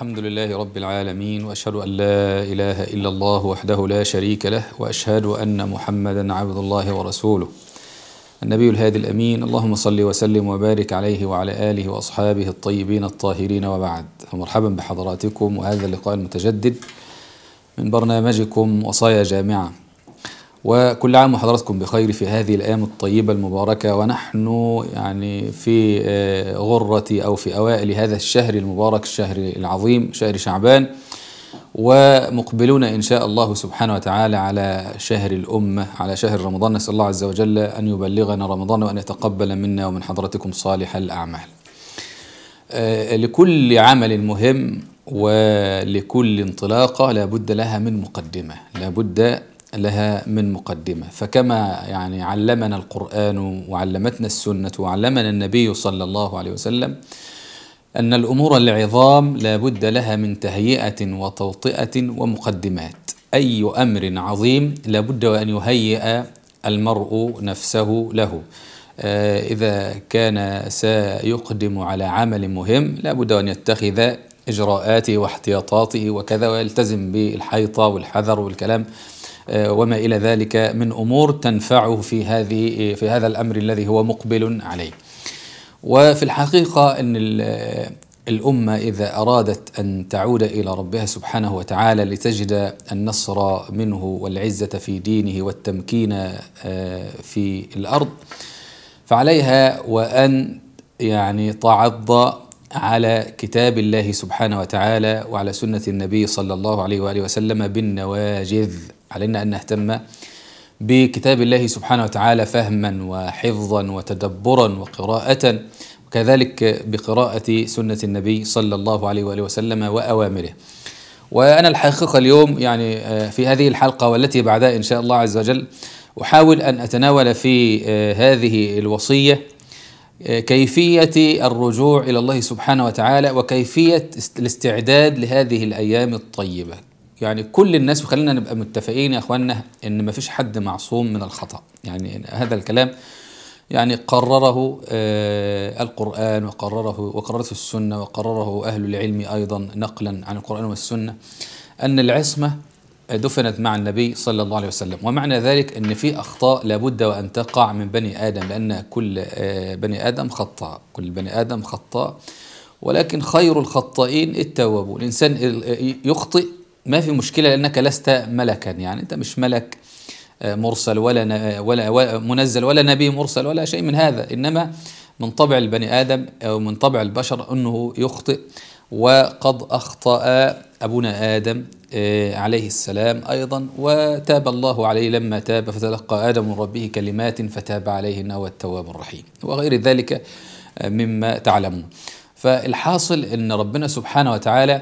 الحمد لله رب العالمين واشهد ان لا اله الا الله وحده لا شريك له واشهد ان محمدا عبد الله ورسوله النبي الهادي الامين اللهم صل وسلم وبارك عليه وعلى اله واصحابه الطيبين الطاهرين وبعد فمرحبا بحضراتكم وهذا اللقاء المتجدد من برنامجكم وصايا جامعه وكل عام وحضراتكم بخير في هذه الايام الطيبه المباركه ونحن يعني في آه، غره او في اوائل هذا الشهر المبارك الشهر العظيم شهر شعبان ومقبلون ان شاء الله سبحانه وتعالى على شهر الامه على شهر رمضان نسال الله عز وجل ان يبلغنا رمضان وان يتقبل منا ومن حضراتكم صالح الاعمال. آه، لكل عمل مهم ولكل انطلاقه لابد لها من مقدمه، لابد لها من مقدمة فكما يعني علمنا القرآن وعلمتنا السنة وعلمنا النبي صلى الله عليه وسلم أن الأمور العظام لا بد لها من تهيئة وتوطئة ومقدمات أي أمر عظيم لا بد وأن يهيئ المرء نفسه له آه، إذا كان سيقدم على عمل مهم لا بد أن يتخذ إجراءاته واحتياطاته وكذا ويلتزم بالحيطة والحذر والكلام آه، وما إلى ذلك من أمور تنفعه في هذه في هذا الأمر الذي هو مقبل عليه وفي الحقيقة أن آه، الأمة إذا أرادت أن تعود إلى ربها سبحانه وتعالى لتجد النصر منه والعزة في دينه والتمكين آه، في الأرض فعليها وأن يعني تعض على كتاب الله سبحانه وتعالى وعلى سنة النبي صلى الله عليه وآله وسلم بالنواجذ علينا أن نهتم بكتاب الله سبحانه وتعالى فهما وحفظا وتدبرا وقراءة وكذلك بقراءة سنة النبي صلى الله عليه وآله وسلم وأوامره وأنا الحقيقة اليوم يعني آه، في هذه الحلقة والتي بعدها إن شاء الله عز وجل أحاول أن أتناول في آه، هذه الوصية آه، كيفية الرجوع إلى الله سبحانه وتعالى وكيفية الاستعداد لهذه الأيام الطيبة يعني كل الناس وخلينا نبقى متفقين يا اخواننا ان ما فيش حد معصوم من الخطا يعني هذا الكلام يعني قرره آه القرآن وقرره وقررته السنة وقرره أهل العلم أيضا نقلا عن القرآن والسنة أن العصمة دفنت مع النبي صلى الله عليه وسلم ومعنى ذلك أن في أخطاء لابد وأن تقع من بني آدم لأن كل آه بني آدم خطاء كل بني آدم خطاء ولكن خير الخطائين التوابون الإنسان آه، يخطئ ما في مشكلة لأنك لست ملكا يعني أنت مش ملك آه، مرسل ولا آه، ولا منزل ولا نبي مرسل ولا شيء من هذا إنما من طبع البني آدم أو من طبع البشر أنه يخطئ وقد أخطأ أبونا آدم آه، عليه السلام أيضا وتاب الله عليه لما تاب فتلقى آدم من ربه كلمات فتاب عليه إنه هو التواب الرحيم وغير ذلك مما تعلمون فالحاصل أن ربنا سبحانه وتعالى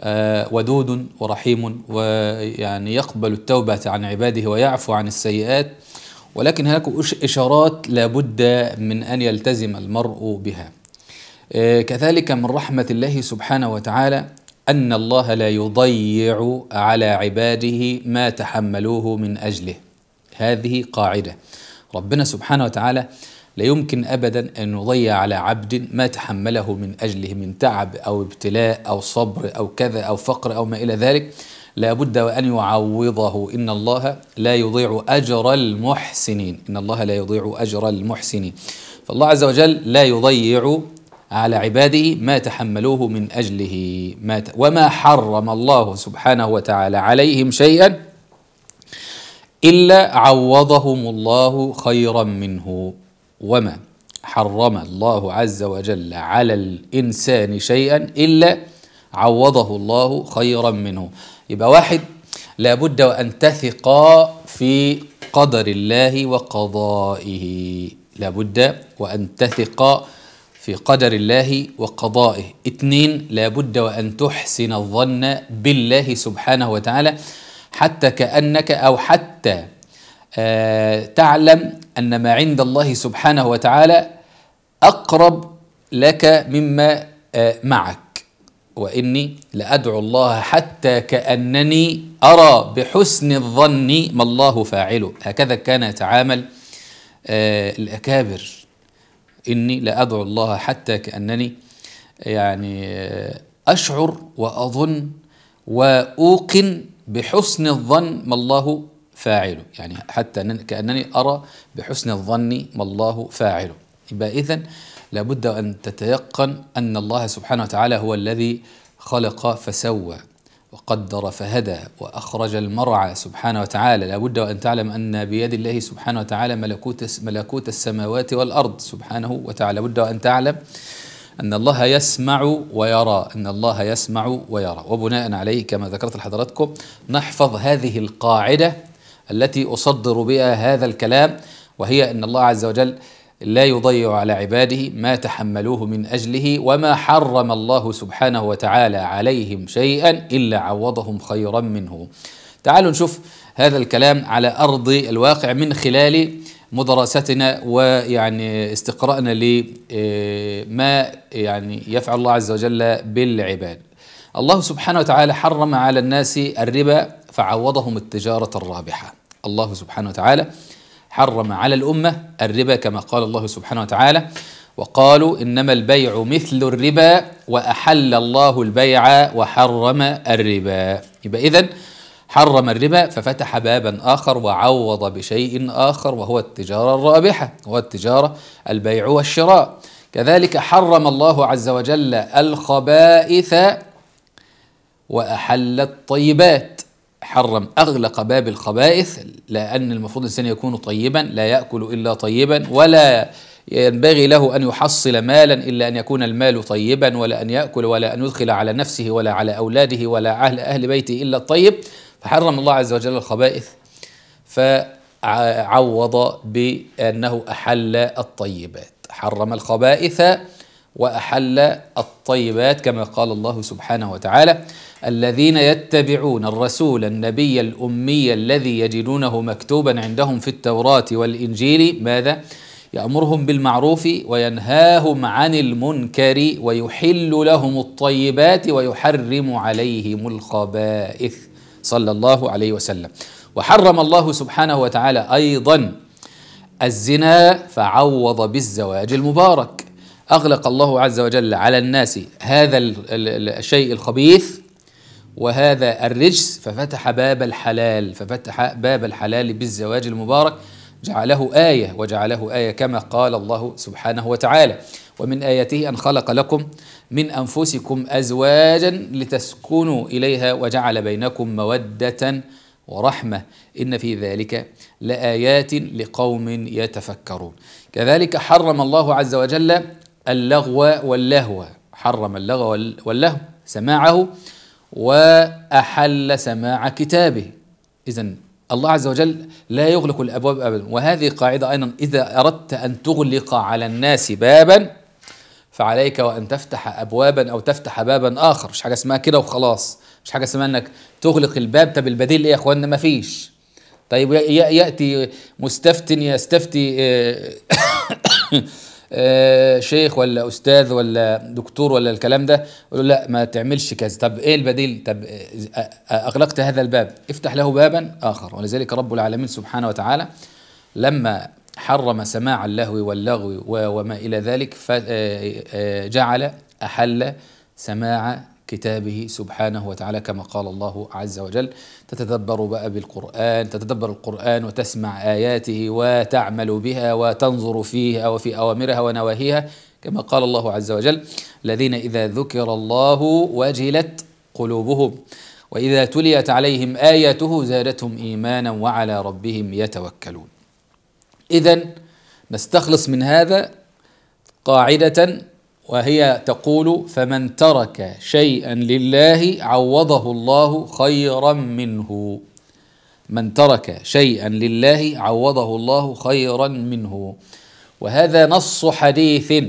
آه، ودود ورحيم ويعني يقبل التوبة عن عباده ويعفو عن السيئات ولكن هناك إشارات لابد من أن يلتزم المرء بها آه، كذلك من رحمة الله سبحانه وتعالى أن الله لا يضيع على عباده ما تحملوه من أجله هذه قاعدة ربنا سبحانه وتعالى لا يمكن أبدا أن نضيع على عبد ما تحمله من أجله من تعب أو ابتلاء أو صبر أو كذا أو فقر أو ما إلى ذلك لا بد وأن يعوضه إن الله لا يضيع أجر المحسنين إن الله لا يضيع أجر المحسنين فالله عز وجل لا يضيع على عباده ما تحملوه من أجله ما ت... وما حرم الله سبحانه وتعالى عليهم شيئا إلا عوضهم الله خيرا منه وما حرم الله عز وجل على الانسان شيئا الا عوضه الله خيرا منه يبقى واحد لابد وان تثق في قدر الله وقضائه لابد وان تثق في قدر الله وقضائه اثنين لابد وان تحسن الظن بالله سبحانه وتعالى حتى كانك او حتى آه، تعلم أن ما عند الله سبحانه وتعالى أقرب لك مما آه، معك وإني لأدعو الله حتى كأنني أرى بحسن الظن ما الله فاعله هكذا كان يتعامل آه، الأكابر إني لأدعو الله حتى كأنني يعني أشعر وأظن وأوقن بحسن الظن ما الله فاعل يعني حتى كأنني أرى بحسن الظن ما الله فاعل يبقى إذا لابد أن تتيقن أن الله سبحانه وتعالى هو الذي خلق فسوى وقدر فهدى وأخرج المرعى سبحانه وتعالى لابد أن تعلم أن بيد الله سبحانه وتعالى ملكوت, ملكوت السماوات والأرض سبحانه وتعالى لابد أن تعلم أن الله يسمع ويرى أن الله يسمع ويرى وبناء عليه كما ذكرت لحضراتكم نحفظ هذه القاعدة التي أصدر بها هذا الكلام وهي أن الله عز وجل لا يضيع على عباده ما تحملوه من أجله وما حرم الله سبحانه وتعالى عليهم شيئا إلا عوضهم خيرا منه تعالوا نشوف هذا الكلام على أرض الواقع من خلال مدرستنا ويعني استقرائنا لما آه، يعني يفعل الله عز وجل بالعباد الله سبحانه وتعالى حرم على الناس الربا فعوضهم التجارة الرابحة الله سبحانه وتعالى حرم على الأمة الربا كما قال الله سبحانه وتعالى وقالوا إنما البيع مثل الربا وأحل الله البيع وحرم الربا يبقى إذن حرم الربا ففتح بابا آخر وعوض بشيء آخر وهو التجارة الرابحة وهو التجارة البيع والشراء كذلك حرم الله عز وجل الخبائث وأحل الطيبات حرم اغلق باب الخبائث لان المفروض الانسان يكون طيبا لا ياكل الا طيبا ولا ينبغي له ان يحصل مالا الا ان يكون المال طيبا ولا ان ياكل ولا ان يدخل على نفسه ولا على اولاده ولا اهل اهل بيته الا الطيب فحرم الله عز وجل الخبائث فعوض بانه احل الطيبات حرم الخبائث واحل الطيبات كما قال الله سبحانه وتعالى الذين يتبعون الرسول النبي الأمي الذي يجدونه مكتوبا عندهم في التوراة والإنجيل ماذا؟ يأمرهم بالمعروف وينهاهم عن المنكر ويحل لهم الطيبات ويحرم عليهم الخبائث صلى الله عليه وسلم وحرم الله سبحانه وتعالى أيضا الزنا فعوض بالزواج المبارك أغلق الله عز وجل على الناس هذا الشيء الخبيث وهذا الرجس ففتح باب الحلال ففتح باب الحلال بالزواج المبارك جعله آية وجعله آية كما قال الله سبحانه وتعالى ومن آياته أن خلق لكم من أنفسكم أزواجا لتسكنوا إليها وجعل بينكم مودة ورحمة إن في ذلك لآيات لقوم يتفكرون كذلك حرم الله عز وجل اللغو واللهو حرم اللغو واللهو سماعه واحل سماع كتابه اذا الله عز وجل لا يغلق الابواب ابدا وهذه قاعده ايضا اذا اردت ان تغلق على الناس بابا فعليك وان تفتح ابوابا او تفتح بابا اخر مش حاجه اسمها كده وخلاص مش حاجه اسمها انك تغلق الباب طب البديل ايه يا اخوانا ما فيش طيب ياتي مستفتن يستفتي آه، آه، شيخ ولا استاذ ولا دكتور ولا الكلام ده يقول له لا ما تعملش كذا طب ايه البديل طب آه، آه، اغلقت هذا الباب افتح له بابا اخر ولذلك رب العالمين سبحانه وتعالى لما حرم سماع اللهو واللغو وما الى ذلك جعل احل سماع كتابه سبحانه وتعالى كما قال الله عز وجل تتدبر بقى بالقرآن تتدبر القرآن وتسمع آياته وتعمل بها وتنظر فيها وفي أوامرها ونواهيها كما قال الله عز وجل الذين إذا ذكر الله وجلت قلوبهم وإذا تليت عليهم آياته زادتهم إيمانا وعلى ربهم يتوكلون إذا نستخلص من هذا قاعدة وهي تقول فمن ترك شيئا لله عوضه الله خيرا منه من ترك شيئا لله عوضه الله خيرا منه وهذا نص حديث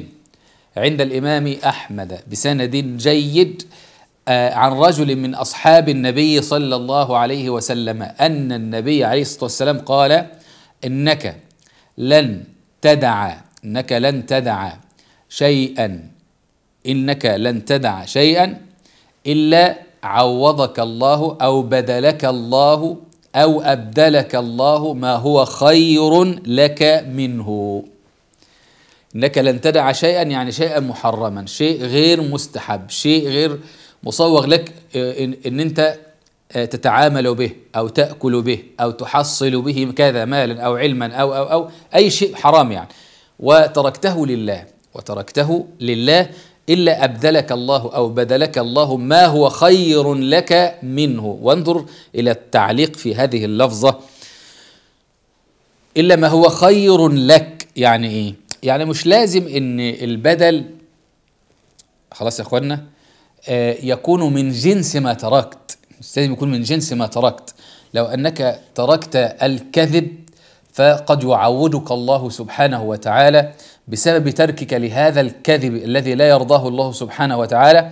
عند الامام احمد بسند جيد آه، عن رجل من اصحاب النبي صلى الله عليه وسلم ان النبي عليه الصلاه والسلام قال انك لن تدع انك لن تدع شيئا انك لن تدع شيئا الا عوضك الله او بدلك الله او ابدلك الله ما هو خير لك منه انك لن تدع شيئا يعني شيئا محرما شيء غير مستحب شيء غير مصوغ لك آه، ان, إن انت آه، تتعامل به او تاكل به او تحصل به كذا مالا او علما او او او اي شيء حرام يعني وتركته لله وتركته لله إلا أبدلك الله أو بدلك الله ما هو خير لك منه وانظر إلى التعليق في هذه اللفظة إلا ما هو خير لك يعني إيه؟ يعني مش لازم إن البدل خلاص يا إخوانا آه يكون من جنس ما تركت مش لازم يكون من جنس ما تركت لو أنك تركت الكذب فقد يعودك الله سبحانه وتعالى بسبب تركك لهذا الكذب الذي لا يرضاه الله سبحانه وتعالى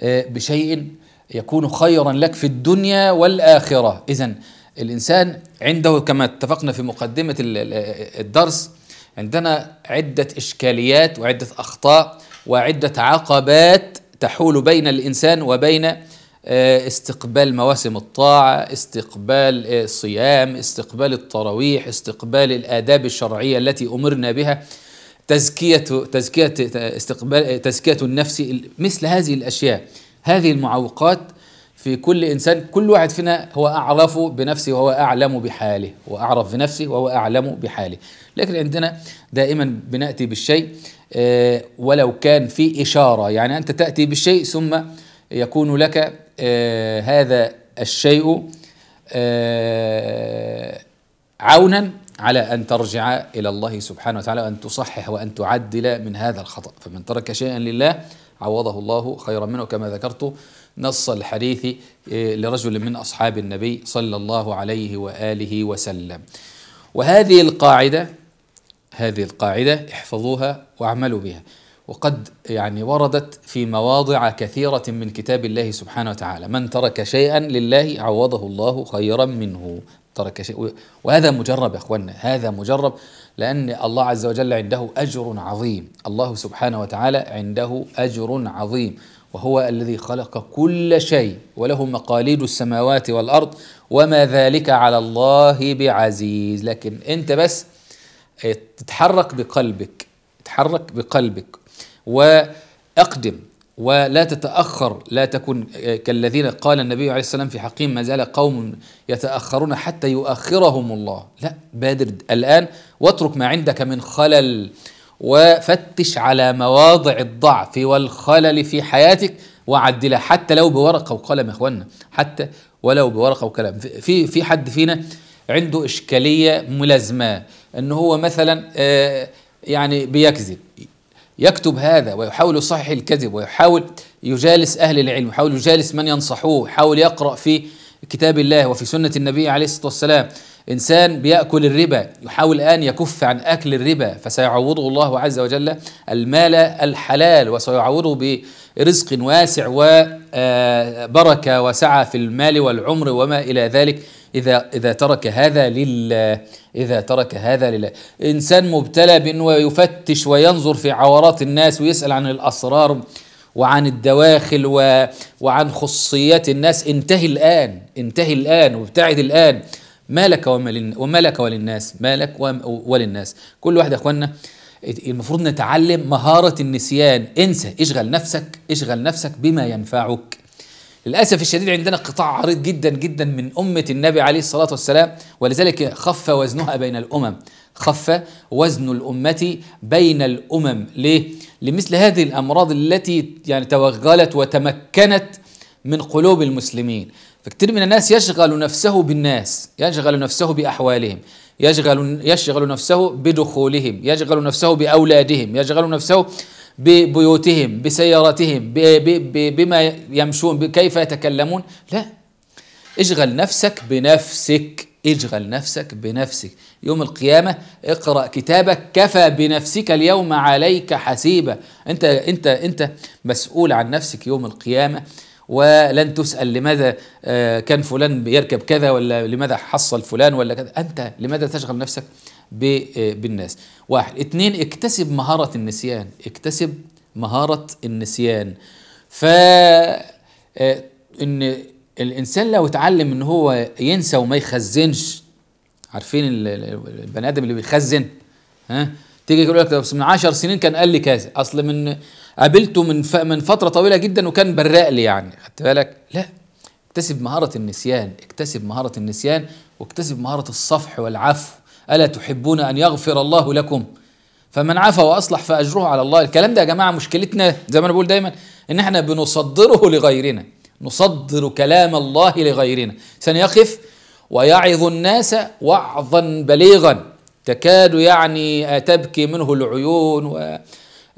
آه، بشيء يكون خيرا لك في الدنيا والاخره اذا الانسان عنده كما اتفقنا في مقدمه الدرس عندنا عده اشكاليات وعده اخطاء وعده عقبات تحول بين الانسان وبين آه، استقبال مواسم الطاعه استقبال الصيام آه، استقبال التراويح استقبال الاداب الشرعيه التي امرنا بها تزكية تزكية استقبال تزكية النفس مثل هذه الأشياء هذه المعوقات في كل إنسان كل واحد فينا هو أعرف بنفسه وهو أعلم بحاله وأعرف بنفسه وهو أعلم بحاله لكن عندنا دائما بنأتي بالشيء آه، ولو كان في إشارة يعني أنت تأتي بالشيء ثم يكون لك آه، هذا الشيء آه، عونا على أن ترجع إلى الله سبحانه وتعالى وأن تصحح وأن تعدل من هذا الخطأ فمن ترك شيئا لله عوضه الله خيرا منه كما ذكرت نص الحديث إيه، لرجل من أصحاب النبي صلى الله عليه وآله وسلم وهذه القاعدة هذه القاعدة احفظوها واعملوا بها وقد يعني وردت في مواضع كثيرة من كتاب الله سبحانه وتعالى من ترك شيئا لله عوضه الله خيرا منه ترك شيء وهذا مجرب يا اخواننا هذا مجرب لان الله عز وجل عنده اجر عظيم الله سبحانه وتعالى عنده اجر عظيم وهو الذي خلق كل شيء وله مقاليد السماوات والارض وما ذلك على الله بعزيز لكن انت بس إيه، تتحرك بقلبك تحرك بقلبك واقدم ولا تتأخر لا تكن آه، كالذين قال النبي عليه السلام في حقهم ما زال قوم يتأخرون حتى يؤخرهم الله لا بادر الآن واترك ما عندك من خلل وفتش على مواضع الضعف والخلل في حياتك وعدلها حتى لو بورقة وقلم يا إخوانا حتى ولو بورقة وقلم في في حد فينا عنده إشكالية ملازمة إن هو مثلا آه، يعني بيكذب يكتب هذا ويحاول يصحح الكذب ويحاول يجالس أهل العلم ويحاول يجالس من ينصحوه ويحاول يقرأ في كتاب الله وفي سنة النبي عليه الصلاة والسلام إنسان بيأكل الربا يحاول الآن يكف عن أكل الربا فسيعوضه الله عز وجل المال الحلال وسيعوضه برزق واسع وبركة آه، وسعة في المال والعمر وما إلى ذلك إذا إذا ترك هذا لله إذا ترك هذا لله إنسان مبتلى بأنه يفتش وينظر في عورات الناس ويسأل عن الأسرار وعن الدواخل و... وعن خصيات الناس انتهي الآن انتهي الآن وابتعد الآن مالك ومالك وما لك وللناس مالك وللناس كل واحد يا اخوانا المفروض نتعلم مهارة النسيان انسى اشغل نفسك اشغل نفسك بما ينفعك للأسف الشديد عندنا قطاع عريض جدا جدا من أمة النبي عليه الصلاة والسلام ولذلك خف وزنها بين الأمم خف وزن الأمة بين الأمم ليه؟ لمثل هذه الأمراض التي يعني توغلت وتمكنت من قلوب المسلمين فكتير من الناس يشغل نفسه بالناس يشغل نفسه بأحوالهم يشغل, يشغل نفسه بدخولهم يشغل نفسه بأولادهم يشغل نفسه ببيوتهم بسيارتهم ب ب ب بما يمشون بكيف يتكلمون لا اشغل نفسك بنفسك اشغل نفسك بنفسك يوم القيامة اقرأ كتابك كفى بنفسك اليوم عليك حسيبة انت انت انت مسؤول عن نفسك يوم القيامة ولن تسأل لماذا آه، كان فلان بيركب كذا ولا لماذا حصل فلان ولا كذا أنت لماذا تشغل نفسك آه، بالناس واحد اتنين اكتسب مهارة النسيان اكتسب مهارة النسيان ف آه، ان الانسان لو اتعلم ان هو ينسى وما يخزنش عارفين البني ادم اللي بيخزن ها تيجي يقول لك بس من 10 سنين كان قال لي كذا اصل من قابلته من من فتره طويله جدا وكان براق لي يعني خدت بالك لا اكتسب مهاره النسيان اكتسب مهاره النسيان واكتسب مهاره الصفح والعفو الا تحبون ان يغفر الله لكم فمن عفا واصلح فاجره على الله الكلام ده يا جماعه مشكلتنا زي ما انا بقول دايما ان احنا بنصدره لغيرنا نصدر كلام الله لغيرنا سنقف ويعظ الناس وعظا بليغا تكاد يعني تبكي منه العيون و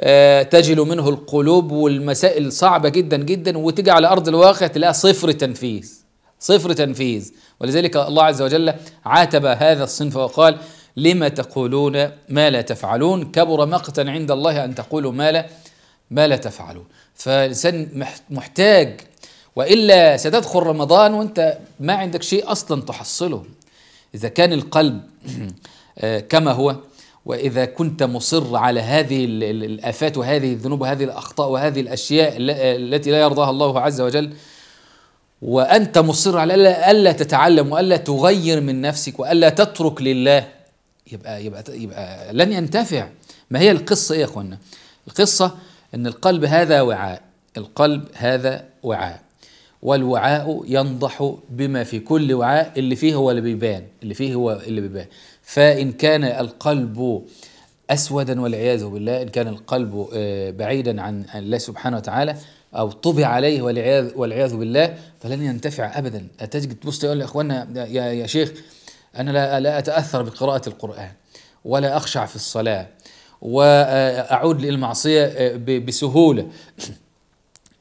آه، تجل منه القلوب والمسائل صعبة جدا جدا وتيجي على أرض الواقع تلاقيها صفر تنفيذ صفر تنفيذ ولذلك الله عز وجل عاتب هذا الصنف وقال لما تقولون ما لا تفعلون كبر مقتا عند الله أن تقولوا ما لا ما لا تفعلون فالإنسان محتاج وإلا ستدخل رمضان وأنت ما عندك شيء أصلا تحصله إذا كان القلب آه، كما هو واذا كنت مصر على هذه الافات وهذه الذنوب وهذه الاخطاء وهذه الاشياء التي لا يرضاها الله عز وجل وانت مصر على الا تتعلم والا تغير من نفسك والا تترك لله يبقى يبقى يبقى لن ينتفع ما هي القصه ايه يا اخوانا القصه ان القلب هذا وعاء القلب هذا وعاء والوعاء ينضح بما في كل وعاء اللي فيه هو اللي بيبان اللي فيه هو اللي بيبان فإن كان القلب أسودا والعياذ بالله إن كان القلب آه، بعيدا عن الله سبحانه وتعالى أو طبع عليه والعياذ والعياذ بالله فلن ينتفع أبدا تجد تبص يقول لإخواننا يا, يا شيخ أنا لا, لا أتأثر بقراءة القرآن ولا أخشع في الصلاة وأعود للمعصية آه، بسهولة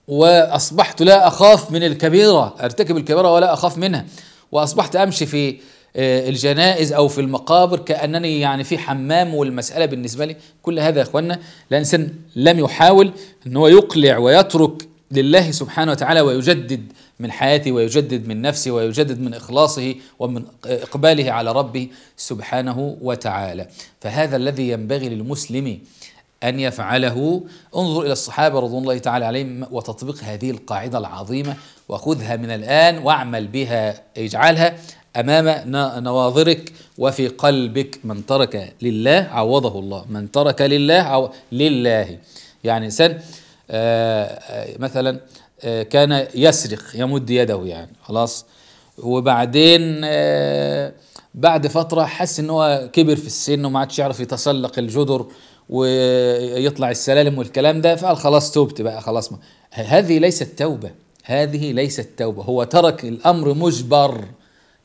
واصبحت لا اخاف من الكبيره ارتكب الكبيره ولا اخاف منها واصبحت امشي في آه، الجنائز او في المقابر كانني يعني في حمام والمساله بالنسبه لي كل هذا يا اخواننا الانسان لم يحاول ان هو يقلع ويترك لله سبحانه وتعالى ويجدد من حياتي ويجدد من نفسي ويجدد من اخلاصه ومن اقباله على ربه سبحانه وتعالى فهذا الذي ينبغي للمسلم أن يفعله انظر إلى الصحابة رضوان الله تعالى عليهم وتطبيق هذه القاعدة العظيمة وخذها من الآن واعمل بها اجعلها امام نواظرك وفي قلبك من ترك لله عوضه الله من ترك لله عو لله يعني انسان آه، آه، مثلا آه، كان يسرق يمد يده يعني خلاص وبعدين بعد فتره حس ان هو كبر في السن وما عادش يعرف يتسلق الجدر ويطلع السلالم والكلام ده فقال خلاص توبت بقى خلاص ما. هذه ليست توبه هذه ليست توبه هو ترك الامر مجبر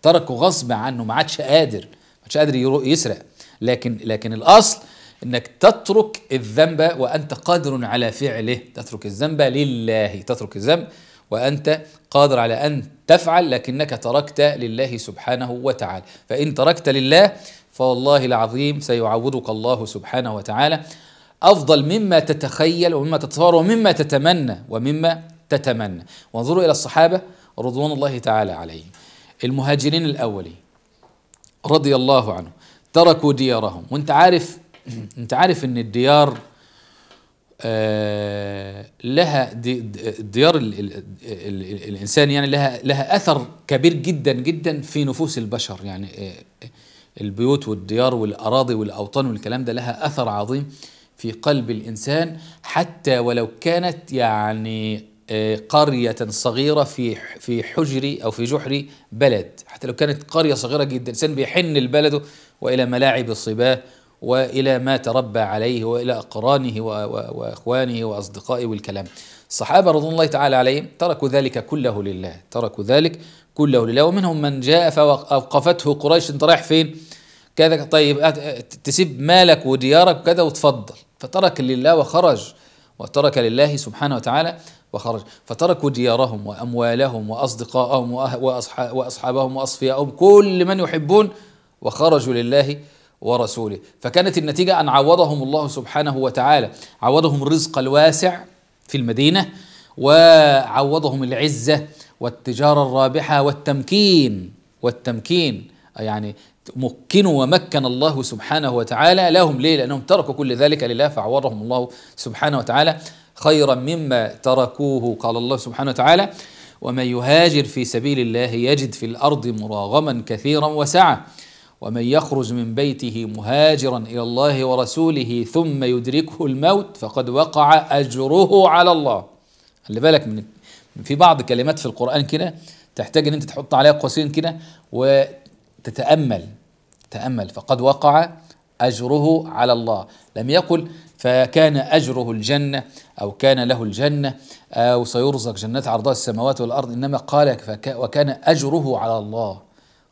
تركه غصب عنه ما عادش قادر ما عادش قادر يسرق لكن لكن الاصل انك تترك الذنب وانت قادر على فعله تترك الذنب لله تترك الذنب وانت قادر على ان تفعل لكنك تركت لله سبحانه وتعالى فان تركت لله فوالله العظيم سيعوضك الله سبحانه وتعالى افضل مما تتخيل ومما تتصور ومما تتمنى ومما تتمنى وانظروا الى الصحابه رضوان الله تعالى عليهم المهاجرين الأولي رضي الله عنه تركوا ديارهم وانت عارف انت عارف ان الديار آه، لها ديار الانسان يعني لها لها اثر كبير جدا جدا في نفوس البشر يعني آه، البيوت والديار والاراضي والاوطان والكلام ده لها اثر عظيم في قلب الانسان حتى ولو كانت يعني قرية صغيرة في في حجر أو في جحر بلد حتى لو كانت قرية صغيرة جدا الإنسان بيحن لبلده وإلى ملاعب صباه وإلى ما تربى عليه وإلى أقرانه وإخوانه وأصدقائه والكلام الصحابة رضوان الله تعالى عليهم تركوا ذلك كله لله تركوا ذلك كله لله ومنهم من جاء فأوقفته قريش أنت رايح فين كذا طيب تسيب مالك وديارك كذا وتفضل فترك لله وخرج وترك لله سبحانه وتعالى وخرج فتركوا ديارهم وأموالهم وأصدقاءهم وأصحابهم وأصفياءهم كل من يحبون وخرجوا لله ورسوله فكانت النتيجة أن عوضهم الله سبحانه وتعالى عوضهم الرزق الواسع في المدينة وعوضهم العزة والتجارة الرابحة والتمكين والتمكين يعني مكنوا ومكن الله سبحانه وتعالى لهم ليه لأنهم تركوا كل ذلك لله فعوضهم الله سبحانه وتعالى خيرا مما تركوه قال الله سبحانه وتعالى ومن يهاجر في سبيل الله يجد في الارض مراغما كثيرا وسعه ومن يخرج من بيته مهاجرا الى الله ورسوله ثم يدركه الموت فقد وقع اجره على الله خلي بالك من في بعض كلمات في القران كده تحتاج ان انت تحط عليها قوسين كده وتتامل تامل فقد وقع اجره على الله لم يقل فكان اجره الجنه او كان له الجنه او آه، سيرزق جنات عرضها السماوات والارض انما قال وكان اجره على الله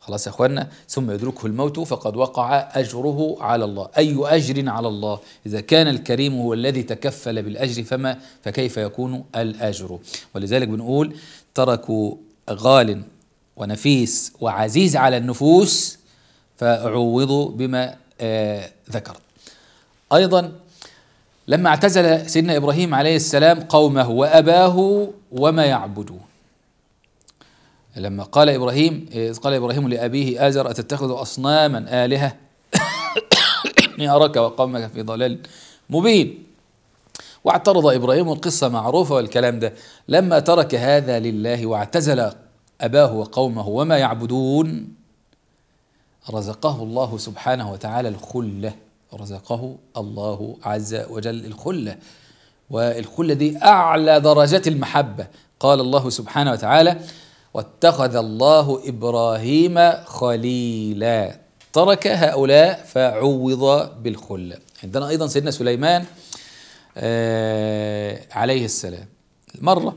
خلاص يا اخوانا ثم يدركه الموت فقد وقع اجره على الله اي اجر على الله اذا كان الكريم هو الذي تكفل بالاجر فما فكيف يكون الاجر ولذلك بنقول تركوا غال ونفيس وعزيز على النفوس فعوضوا بما ذكر أيضا لما اعتزل سيدنا إبراهيم عليه السلام قومه وأباه وما يعبدون لما قال إبراهيم قال إبراهيم لأبيه آزر أتتخذ أصناما آلهة إني أراك وقومك في ضلال مبين واعترض إبراهيم القصة معروفة والكلام ده لما ترك هذا لله واعتزل أباه وقومه وما يعبدون رزقه الله سبحانه وتعالى الخلة رزقه الله عز وجل الخلة والخلة دي أعلى درجات المحبة قال الله سبحانه وتعالى واتخذ الله إبراهيم خليلا ترك هؤلاء فعوض بالخلة عندنا أيضا سيدنا سليمان آه، عليه السلام مرة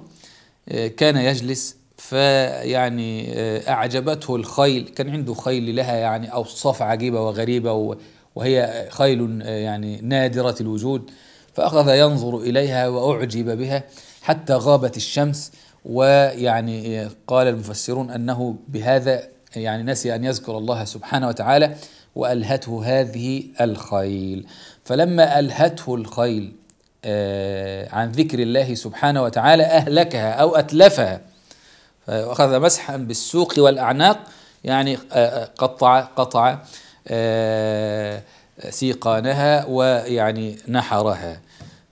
آه، كان يجلس فيعني آه، أعجبته الخيل كان عنده خيل لها يعني أوصاف عجيبة وغريبة وهي خيل آه، يعني نادرة الوجود فأخذ ينظر إليها وأعجب بها حتى غابت الشمس ويعني آه، قال المفسرون أنه بهذا يعني نسي أن يذكر الله سبحانه وتعالى وألهته هذه الخيل فلما ألهته الخيل عن ذكر الله سبحانه وتعالى أهلكها أو أتلفها واخذ مسحا بالسوق والاعناق يعني آه، آه، قطع قطع آه، سيقانها ويعني نحرها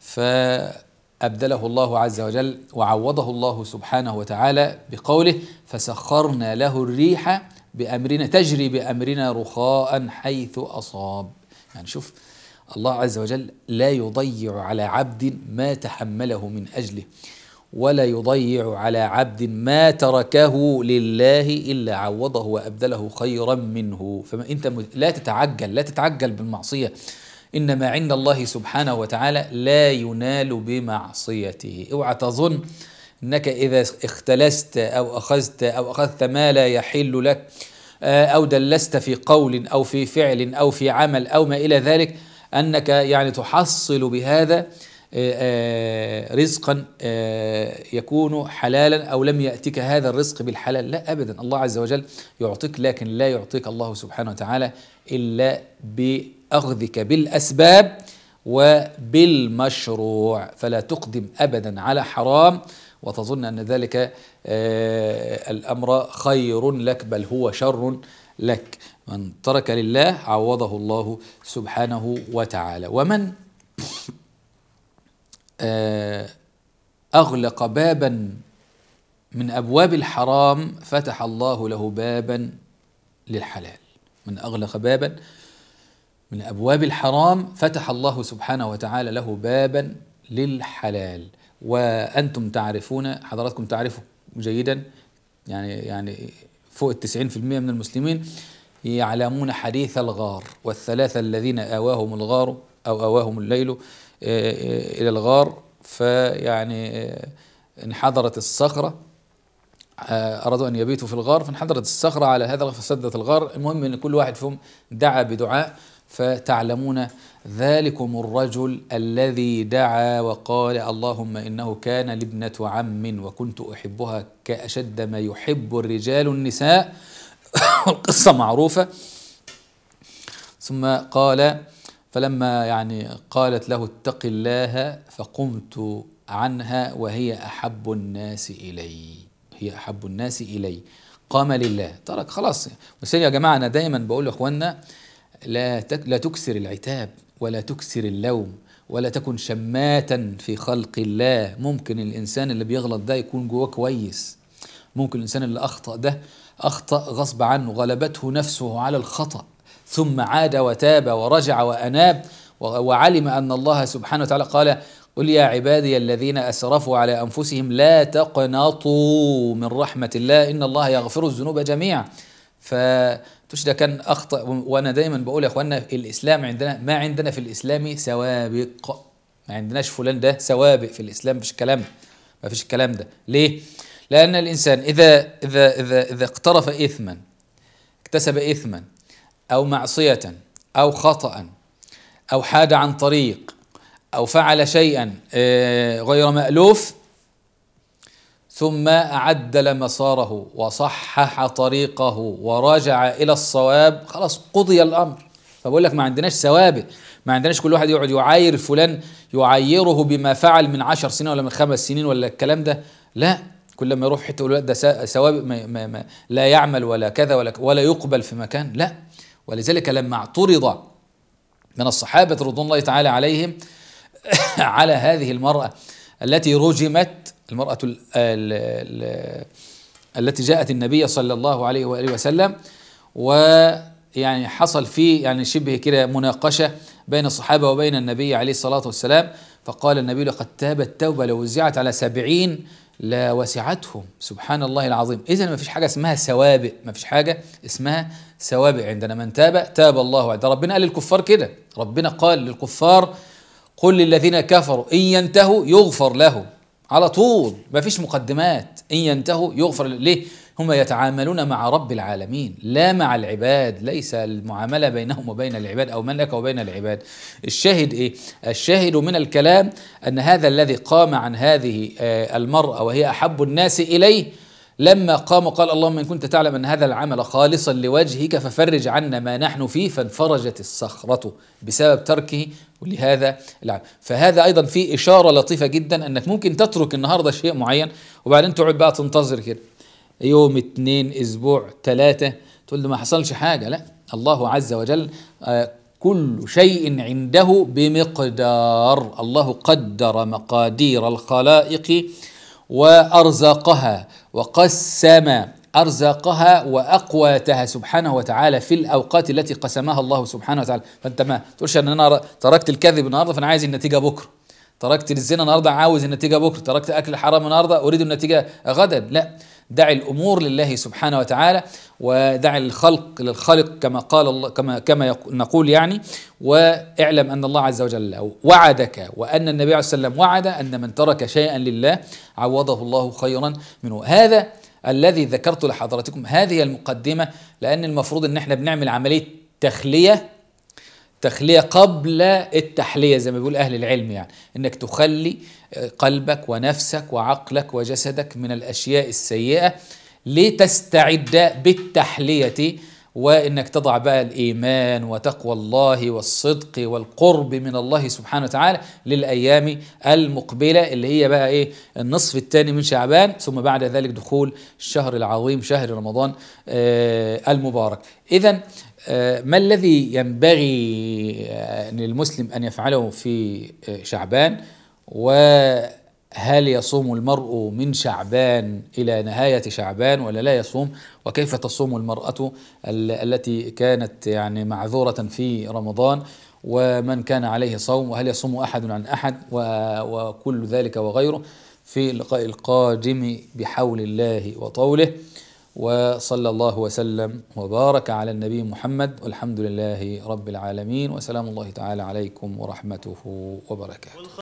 فابدله الله عز وجل وعوضه الله سبحانه وتعالى بقوله فسخرنا له الريح بامرنا تجري بامرنا رخاء حيث اصاب يعني شوف الله عز وجل لا يضيع على عبد ما تحمله من اجله ولا يضيع على عبد ما تركه لله الا عوضه وابدله خيرا منه فانت لا تتعجل لا تتعجل بالمعصيه ان ما عند الله سبحانه وتعالى لا ينال بمعصيته اوعى تظن انك اذا اختلست او اخذت او اخذت ما لا يحل لك آه، او دلست في قول او في فعل او في عمل او ما الى ذلك انك يعني تحصل بهذا آه، آه، رزقا آه، يكون حلالا أو لم يأتك هذا الرزق بالحلال لا أبدا الله عز وجل يعطيك لكن لا يعطيك الله سبحانه وتعالى إلا بأخذك بالأسباب وبالمشروع فلا تقدم أبدا على حرام وتظن أن ذلك الأمر خير لك بل هو شر لك من ترك لله عوضه الله سبحانه وتعالى ومن آه، أغلق بابا من أبواب الحرام فتح الله له بابا للحلال من أغلق بابا من أبواب الحرام فتح الله سبحانه وتعالى له بابا للحلال وأنتم تعرفون حضراتكم تعرفوا جيدا يعني يعني فوق التسعين في المئة من المسلمين يعلمون حديث الغار والثلاثة الذين آواهم الغار أو آواهم الليل إلى الغار فيعني انحدرت الصخرة آه، أرادوا أن يبيتوا في الغار فانحدرت الصخرة على هذا فسدت الغار المهم أن كل واحد فيهم دعا بدعاء فتعلمون ذلكم الرجل الذي دعا وقال اللهم انه كان لي ابنه عم وكنت احبها كاشد ما يحب الرجال النساء القصه معروفه ثم قال فلما يعني قالت له اتق الله فقمت عنها وهي أحب الناس إلي هي أحب الناس إلي قام لله ترك خلاص وسيدي يا جماعة أنا دايما بقول لإخواننا لا تك لا تكسر العتاب ولا تكسر اللوم ولا تكن شماتا في خلق الله ممكن الإنسان اللي بيغلط ده يكون جواه كويس ممكن الإنسان اللي أخطأ ده أخطأ غصب عنه غلبته نفسه على الخطأ ثم عاد وتاب ورجع وأناب وعلم أن الله سبحانه وتعالى قال قل يا عبادي الذين أسرفوا على أنفسهم لا تقنطوا من رحمة الله إن الله يغفر الذنوب جميعا فتش ده كان أخطأ وأنا دايما بقول يا اخوانا الإسلام عندنا ما عندنا في الإسلام سوابق ما عندناش فلان ده سوابق في الإسلام مفيش الكلام ده فيش الكلام ده ليه؟ لأن الإنسان إذا إذا إذا إذا اقترف إثما اكتسب إثما أو معصية أو خطأ أو حاد عن طريق أو فعل شيئا آه، غير مألوف ثم أعدل مساره وصحح طريقه ورجع إلى الصواب خلاص قضي الأمر فبقول لك ما عندناش ثوابت ما عندناش كل واحد يقعد يعاير فلان يعايره بما فعل من عشر سنين ولا من خمس سنين ولا الكلام ده لا كل ما يروح حته يقول ده سوابق ما ما ما لا يعمل ولا كذا ولا ولا يقبل في مكان لا ولذلك لما اعترض من الصحابة رضوان الله تعالى عليهم على هذه المرأة التي رجمت المرأة الـ الـ الـ التي جاءت النبي صلى الله عليه وآله وسلم ويعني حصل فيه يعني شبه كده مناقشة بين الصحابة وبين النبي عليه الصلاة والسلام فقال النبي لقد تابت توبة لو وزعت على سبعين لا وسعتهم سبحان الله العظيم إذا ما فيش حاجة اسمها سوابق ما فيش حاجة اسمها سوابق عندنا من تاب تاب الله ده ربنا قال للكفار كده ربنا قال للكفار قل للذين كفروا إن ينتهوا يغفر لهم على طول ما فيش مقدمات إن ينتهوا يغفر ليه هم يتعاملون مع رب العالمين لا مع العباد ليس المعاملة بينهم وبين العباد أو من لك وبين العباد الشاهد إيه؟ الشاهد من الكلام أن هذا الذي قام عن هذه آه، المرأة وهي أحب الناس إليه لما قام قال اللهم ان كنت تعلم ان هذا العمل خالصا لوجهك ففرج عنا ما نحن فيه فانفرجت الصخره بسبب تركه لهذا العمل فهذا ايضا فيه اشاره لطيفه جدا انك ممكن تترك النهارده شيء معين وبعدين تقعد بقى تنتظر كده يوم اتنين اسبوع تلاتة تقول له ما حصلش حاجة لا الله عز وجل آه، كل شيء عنده بمقدار الله قدر مقادير الخلائق وارزقها وقسم ارزاقها وأقواتها سبحانه وتعالى في الأوقات التي قسمها الله سبحانه وتعالى فأنت ما تقولش أن أنا تركت الكذب النهاردة فأنا عايز النتيجة بكرة تركت الزنا النهارده عاوز النتيجه بكره تركت اكل الحرام النهارده اريد النتيجه غدا لا دع الامور لله سبحانه وتعالى ودع الخلق للخالق كما قال الله كما كما نقول يعني واعلم ان الله عز وجل وعدك وان النبي عليه وسلم وعد ان من ترك شيئا لله عوضه الله خيرا منه هذا الذي ذكرت لحضراتكم هذه المقدمه لان المفروض ان احنا بنعمل عمليه تخليه تخلية قبل التحلية زي ما بيقول أهل العلم يعني إنك تخلي قلبك ونفسك وعقلك وجسدك من الأشياء السيئة لتستعد بالتحلية وانك تضع بقى الايمان وتقوى الله والصدق والقرب من الله سبحانه وتعالى للايام المقبله اللي هي بقى ايه النصف الثاني من شعبان ثم بعد ذلك دخول الشهر العظيم شهر رمضان آه المبارك اذا آه ما الذي ينبغي آه، للمسلم ان يفعله في آه، شعبان و هل يصوم المرء من شعبان الى نهايه شعبان ولا لا يصوم وكيف تصوم المراه التي كانت يعني معذوره في رمضان ومن كان عليه صوم وهل يصوم احد عن احد وكل ذلك وغيره في اللقاء القادم بحول الله وطوله وصلى الله وسلم وبارك على النبي محمد والحمد لله رب العالمين وسلام الله تعالى عليكم ورحمته وبركاته